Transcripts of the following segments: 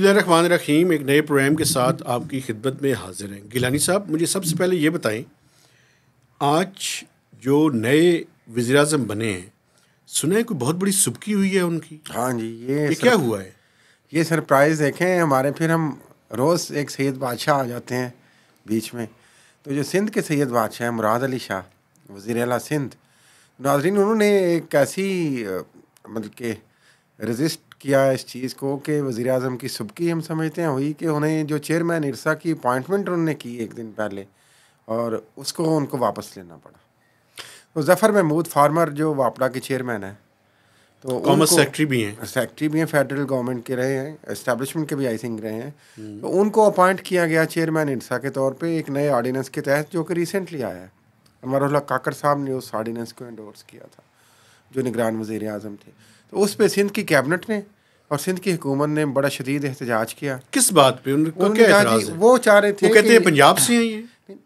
बसमान रखीम एक नए प्रोग्राम के साथ आपकी खिदमत में हाजिर हैं गिलानी साहब मुझे सबसे पहले ये बताएं आज जो नए वज़ी अजम बने हैं सुने है कोई बहुत बड़ी सुबकी हुई है उनकी हाँ जी ये, ये सर, क्या हुआ है ये सरप्राइज़ देखें हमारे फिर हम रोज़ एक सैद बादशाह आ जाते हैं बीच में तो जो सिंध के सैद बादशाह हैं मुराद अली शाह वज़ी अला सिंध नाजरीन उन्होंने एक ऐसी मतलब के रजिस्ट किया इस चीज़ को कि वज़ी अजम की सबकी हम समझते हैं हुई कि उन्हें जो चेयरमैन इरसा की अपॉइंटमेंट उन्होंने की एक दिन पहले और उसको उनको वापस लेना पड़ा तो जफ़र महमूद फार्मर जो वापड़ा के चेयरमैन हैं तो कॉमर्स सेक्रेटरी भी हैं सेक्रेटरी भी हैं फेडरल गवर्नमेंट के रहे हैं इस्टेब्लिशमेंट के भी आई थिंक रहे हैं हम्म। तो उनको अपॉइंट किया गया चेयरमैन इरसा के तौर पर एक नए ऑर्डीनेंस के तहत जो कि रिसेंटली आया है उल्ला काकर साहब ने उस आर्डीनेंस को एंडोर्स किया था जो निगरान वज़ी अजम थे तो उस पर सिंध की कैबिनेट ने और सिंध की हुकूमत ने बड़ा शदीद एहतजाज किया किस बात पे वो चाह रहे थे वो कहते हैं पंजाब से हैं ये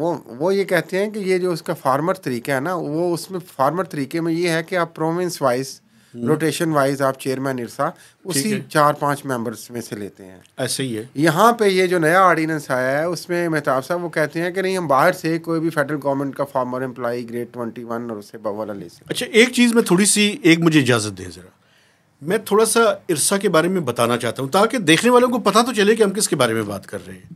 वो वो ये कहते हैं कि ये जो उसका फार्मर तरीका है ना वो उसमें फार्मर तरीके में ये है कि आप province wise rotation hmm. Wise आप चेयरमैन इरसा उसी चार पांच मेंबर्स में से लेते हैं ऐसे ही है यहाँ पे ये जो नया ऑर्डिनेंस आया है उसमें मेहताब साहब वो कहते हैं कि नहीं हम बाहर से कोई भी फेडरल गवर्नमेंट का former employee grade twenty one और उससे बवाला ले सकते अच्छा एक चीज़ में थोड़ी सी एक मुझे इजाज़त दें ज़रा मैं थोड़ा सा इरसा के बारे में बताना चाहता हूँ ताकि देखने वालों को पता तो चले कि हम किसके बारे में बात कर रहे हैं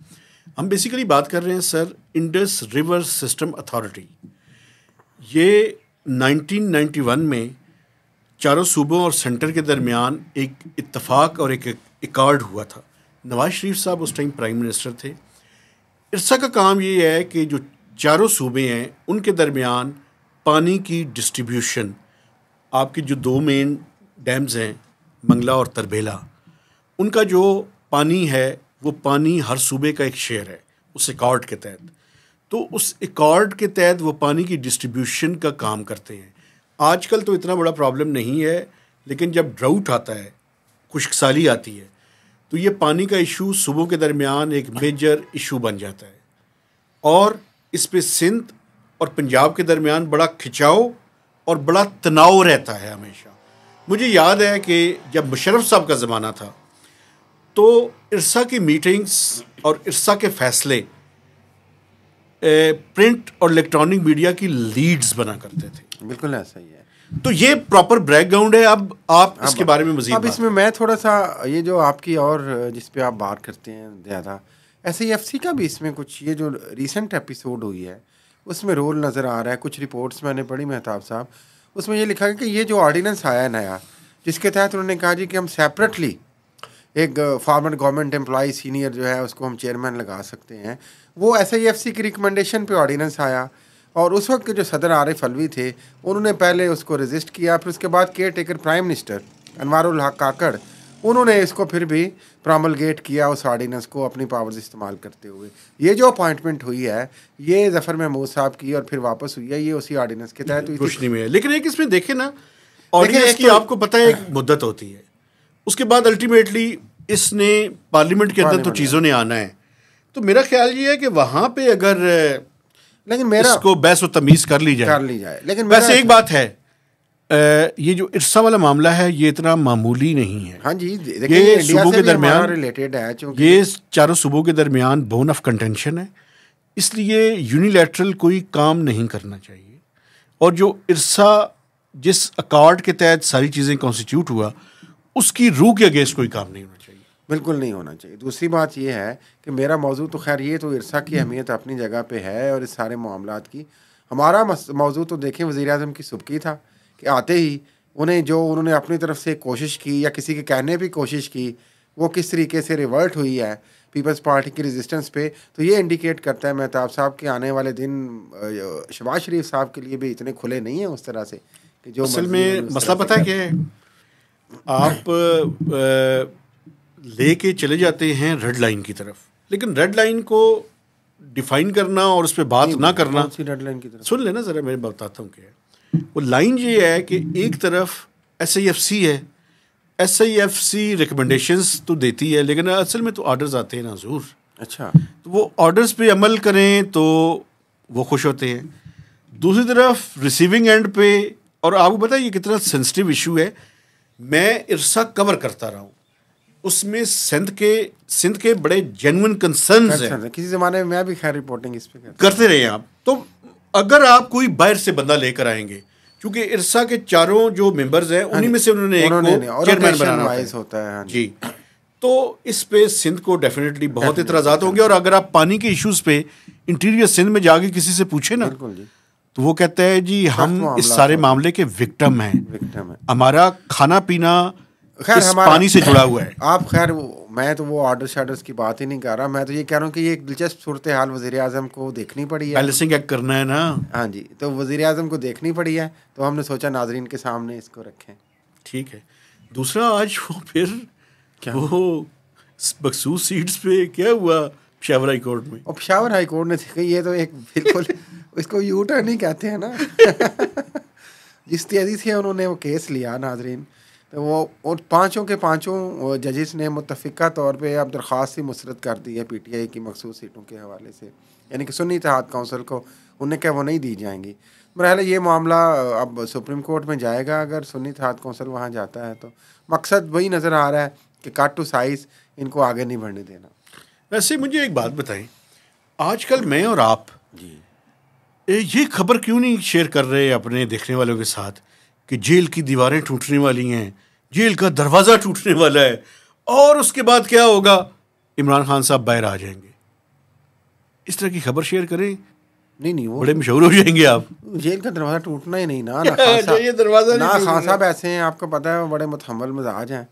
हम बेसिकली बात कर रहे हैं sir Indus river system authority ये 1991 में चारों सूबों और सेंटर के दरमियान एक इतफ़ाक और एक एकॉर्ड हुआ था नवाज शरीफ साहब उस टाइम प्राइम मिनिस्टर थे इरसा का काम ये है कि जो चारों सूबे हैं उनके दरमियान पानी की डिस्ट्रीब्यूशन आपके जो दो मेन डैम्स हैं मंगला और तरबेला उनका जो पानी है वो पानी हर सूबे का एक शेयर है उस एकॉर्ड के तहत तो उस एकॉर्ड के तहत वो पानी की डिस्ट्रीब्यूशन का काम करते हैं आजकल तो इतना बड़ा प्रॉब्लम नहीं है लेकिन जब ड्राउट आता है खुशकसाली आती है तो ये पानी का इशू सुबह के दरमियान एक मेजर इशू बन जाता है और इस पर सिंध और पंजाब के दरमियान बड़ा खिंचाव और बड़ा तनाव रहता है हमेशा मुझे याद है कि जब मुशरफ साहब का ज़माना था तो इरसा की मीटिंग्स और इरसा के फैसले प्रिंट और इलेक्ट्रॉनिक मीडिया की लीड्स बना करते थे बिल्कुल ऐसा ही है तो ये प्रॉपर ग्राउंड है अब आप अब, हाँ, इसके बारे में मजीद अब इसमें मैं थोड़ा सा ये जो आपकी और जिस पे आप बात करते हैं ज़्यादा एस आई एफ का भी इसमें कुछ ये जो रिसेंट एपिसोड हुई है उसमें रोल नज़र आ रहा है कुछ रिपोर्ट्स मैंने पढ़ी मेहताब साहब उसमें ये लिखा है कि ये जो ऑर्डीनेंस आया नया जिसके तहत उन्होंने कहा जी कि हम सेपरेटली एक फार्मर गवर्नमेंट एम्प्लॉई सीनियर जो है उसको हम चेयरमैन लगा सकते हैं वो एस आई एफ सी की रिकमेंडेशन पे ऑर्डीनेंस आया और उस वक्त के जो सदर आरिफ अलवी थे उन्होंने पहले उसको रजिस्ट किया फिर उसके बाद caretaker prime minister Anwaarul Haq Kakar उन्होंने इसको फिर भी प्रामलगेट किया उस आर्डीनेंस को अपनी पावर्स इस्तेमाल करते हुए ये जो अपॉइंटमेंट हुई है ये जफर महमूद साहब की और फिर वापस हुई है ये उसी आर्डीनेंस के तहत रोशनी में है लेकिन एक इसमें देखे ना ऑर्डीनेंस की तो, आपको पता है एक मुद्दत होती है उसके बाद अल्टीमेटली इसने पार्लियामेंट के अंदर तो चीज़ों ने आना है तो मेरा ख्याल ये है कि वहाँ पे अगर लेकिन मेरा इसको बहस व तमीज़ कर ली जाए कर ली जाए लेकिन वैसे एक बात है ये जो इर्सा वाला मामला है ये इतना मामूली नहीं है हाँ जी ये सुबह के दरमियान रिलेटेड है ये चारों सुबह के दरमियान बोन ऑफ कंटेंशन है इसलिए यूनिलैटरल कोई काम नहीं करना चाहिए और जो इर्सा जिस अकॉर्ड के तहत सारी चीज़ें कॉन्स्टिट्यूट हुआ उसकी रूह के अगेंस्ट कोई काम नहीं होना चाहिए बिल्कुल नहीं होना चाहिए दूसरी बात यह है कि मेरा मौजू तो खैर ये तो इरसा की हम्म। अहमियत अपनी जगह पे है और इस सारे मामला की हमारा मौजू तो देखें वज़ी अजम की सुबकी था कि आते ही उन्हें जो उन्होंने अपनी तरफ से कोशिश की या किसी के कहने पर कोशिश की वो किस तरीके से रिवर्ट हुई है पीपल्स पार्टी की रेजिस्टेंस पे तो ये इंडिकेट करता है महताब साहब के आने वाले दिन शबाज शरीफ साहब के लिए भी इतने खुले नहीं हैं उस तरह से कि जो असल में मसला पता है कि आप लेके चले जाते हैं रेड लाइन की तरफ लेकिन रेड लाइन को डिफाइन करना और उस पर बात ना करना रेड लाइन की तरफ सुन लेना ज़रा मैं बताता हूँ क्या वो लाइन ये है कि एक तरफ एस आई एफ सी है S I F C recommendation तो देती है लेकिन असल में तो ऑर्डर्स आते हैं ना जरूर अच्छा तो वो ऑर्डर्स पे अमल करें तो वो खुश होते हैं दूसरी तरफ रिसीविंग एंड पे और आपको पता है ये कितना सेंसिटिव इशू है मैं इर्सा कवर करता रहा हूँ उसमें सिंध के सिंध के बड़े जेनुअन कंसर्न है किसी जमाने में मैं भी खैर रिपोर्टिंग इस पर करते, करते रहे आप तो अगर आप कोई बाहर से बंदा लेकर आएंगे क्योंकि इरसा के चारों जो मेंबर्स हैं हाँ उन्हीं में से उन्होंने एक को चेयरमैन बनाना होता है हाँ जी तो इस पे सिंध को डेफिनेटली बहुत इतराजात अच्छा। होंगे और अगर आप पानी के इश्यूज पे इंटीरियर सिंध में जाके किसी से पूछे ना तो वो कहते हैं जी हम इस सारे मामले के विक्टम हैं हमारा खाना पीना खैर हमारा पानी से जुड़ा हुआ है आप खैर मैं तो वो ऑर्डर शार्डर्स की बात ही नहीं कर रहा मैं तो ये कह रहा हूँ कि ये एक दिलचस्प सूरत हाल वजी अजम को देखनी पड़ी है बैलेंसिंग एक्ट करना है ना हाँ जी तो वजी अजम को देखनी पड़ी है तो हमने सोचा नाजरीन के सामने इसको रखें ठीक है दूसरा आज वो फिर क्या वो मखसूस सीट्स पे क्या हुआ पेशावर हाई कोर्ट में और पेशावर हाई कोर्ट ने देखा ये तो एक बिल्कुल इसको यूटर तो नहीं कहते हैं ना जिस तेज़ी से उन्होंने वो केस लिया नाजरीन तो वो और पाँचों के पाँचों जजेस ने मुतफ़ा तौर पर अब दरख्वास्त ही मुसरत कर दी है पी टी आई की मखसूस सीटों के हवाले से यानी कि सुनी इतिहाद काउंसिल को उन्हें क्या वो नहीं दी जाएंगी बहरहाल ये मामला अब सुप्रीम कोर्ट में जाएगा अगर सुनी इतिहाद काउंसिल वहाँ जाता है तो मकसद वही नज़र आ रहा है कि काट टू साइज इनको आगे नहीं बढ़ने देना वैसे मुझे एक बात बताएं आजकल मैं और आप जी ये खबर क्यों नहीं शेयर कर रहे अपने देखने वालों के साथ कि जेल की दीवारें टूटने वाली हैं जेल का दरवाज़ा टूटने वाला है और उसके बाद क्या होगा इमरान खान साहब बाहर आ जाएंगे इस तरह की खबर शेयर करें नहीं नहीं वो बड़े मशहूर हो जाएंगे आप जेल का दरवाज़ा टूटना ही नहीं ना अच्छा, ये दरवाज़ा ना खान साहब ऐसे हैं आपको पता है वो बड़े मतहमल मिजाज हैं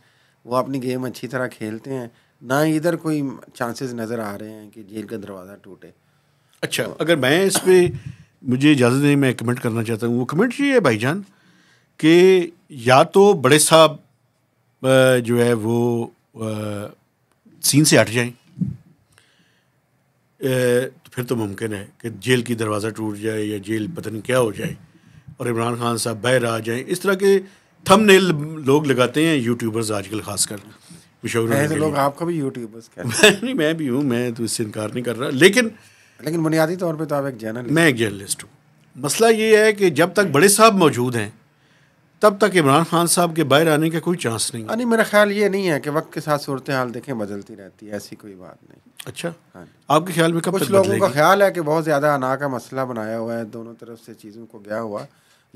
वो अपनी गेम अच्छी तरह खेलते हैं ना इधर कोई चांसेस नज़र आ रहे हैं कि जेल का दरवाज़ा टूटे अच्छा अगर मैं इस पर मुझे इजाज़त नहीं मैं कमेंट करना चाहता हूँ वो कमेंट चाहिए है भाईजान कि या तो बड़े साहब जो है वो सीन से हट जाएं तो फिर तो मुमकिन है कि जेल की दरवाज़ा टूट जाए या जेल पतन क्या हो जाए और इमरान खान साहब बहर आ जाएं इस तरह के थम लोग लगाते हैं यूट्यूबर्स आजकल खासकर मशहूर तो लोग आपका भी यूट्यूबर्स नहीं मैं भी हूँ मैं तो इससे इनकार नहीं कर रहा लेकिन लेकिन बुनियादी तौर पर तो आप एक जर्नलिस्ट मैं एक जर्नलिस्ट हूँ मसला ये है कि जब तक बड़े साहब मौजूद हैं तब तक इमरान खान साहब के बाहर आने का कोई चांस नहीं यानी मेरा ख्याल ये नहीं है कि वक्त के साथ सूरत हाल देखें बदलती रहती है ऐसी कोई बात नहीं अच्छा हाँ आपके ख्याल में कब कुछ लोगों का ख्याल है कि बहुत ज़्यादा अना का मसला बनाया हुआ है दोनों तरफ से चीज़ों को गया हुआ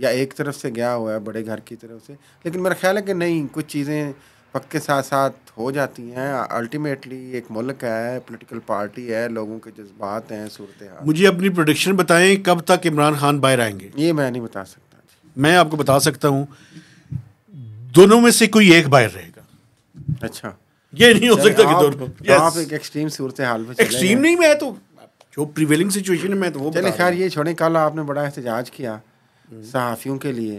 या एक तरफ से गया हुआ है बड़े घर की तरफ से लेकिन मेरा ख्याल है कि नहीं कुछ चीज़ें वक्त के साथ साथ हो जाती हैं अल्टीमेटली एक मुल्क है पोलिटिकल पार्टी है लोगों के जज्बात हैं सूरत मुझे अपनी प्रोडिक्शन बताएं कब तक इमरान खान बाहर आएंगे ये मैं नहीं बता सकता मैं आपको बता सकता हूं दोनों में से कोई एक बाहर रहेगा अच्छा ये नहीं हो सकता कि दोनों yes. आप एक एक्सट्रीम सूरत हाल में एक्सट्रीम नहीं मैं तो जो प्रिवेलिंग सिचुएशन है मैं तो वो चले खैर ये छोड़े कल आपने बड़ा एहतजाज किया हम्म। सहाफ़ियों के लिए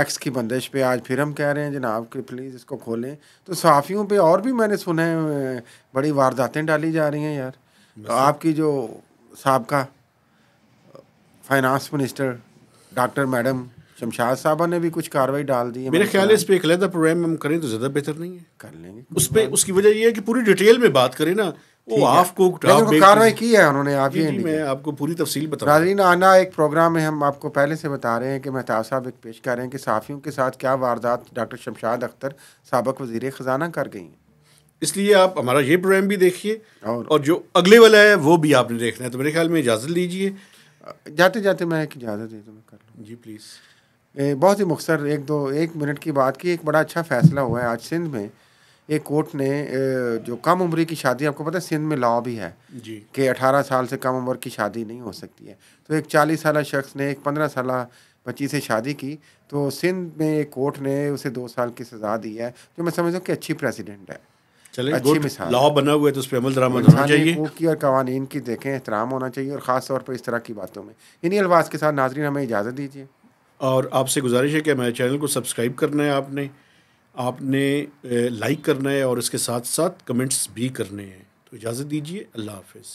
एक्स की बंदिश पे आज फिर हम कह रहे हैं जनाब कि प्लीज़ इसको खोलें तो सहाफ़ियों पे और भी मैंने सुने बड़ी वारदातें डाली जा रही हैं यार आपकी जो सबका finance minister doctor madam Shamshad साहबा ने भी कुछ कार्रवाई डाल दी है मेरे ख्याल है इस पर एक अलहदा प्रोग्राम हम करें तो ज़्यादा बेहतर नहीं है कर लेंगे उस पर उसकी वजह यह है कि पूरी डिटेल में बात करें ना वो आपको कार्रवाई की है उन्होंने आप ये मैं आपको पूरी तफसील बता नाजीन आना एक प्रोग्राम में हम आपको पहले से बता रहे हैं कि मेहताब साहब एक पेश कर रहे हैं कि साफियों के साथ क्या वारदात डॉक्टर शमशाद अख्तर सबक वजीर ख़जाना कर गई हैं इसलिए आप हमारा ये प्रोग्राम भी देखिए और, और जो अगले वाला है वो भी आपने देखना है तो मेरे ख्याल में इजाज़त लीजिए जाते जाते मैं एक इजाज़त दे दूँ मैं कर लूँ जी प्लीज़ बहुत ही मुख्तर एक दो एक मिनट की बात की एक बड़ा अच्छा फैसला हुआ है आज सिंध में एक कोर्ट ने जो कम उम्र की शादी आपको पता है सिंध में लॉ भी है जी कि 18 साल से कम उम्र की शादी नहीं हो सकती है तो एक 40 साल शख्स ने एक 15 साल बच्ची से शादी की तो सिंध में एक कोर्ट ने उसे दो साल की सज़ा दी है जो मैं समझता हूँ कि अच्छी प्रेसिडेंट है चले अच्छी लॉ बना हुआ है तो उस पर अमल दरामद होना, चाहिए वो और कवानीन की देखें एहतराम होना चाहिए और ख़ास तौर पर इस तरह की बातों में इन्हीं अल्वाज के साथ नाजरीन हमें इजाज़त दीजिए और आपसे गुजारिश है कि हमारे चैनल को सब्सक्राइब करना है आपने आपने लाइक करना है और इसके साथ साथ कमेंट्स भी करने हैं तो इजाज़त दीजिए अल्लाह हाफिज़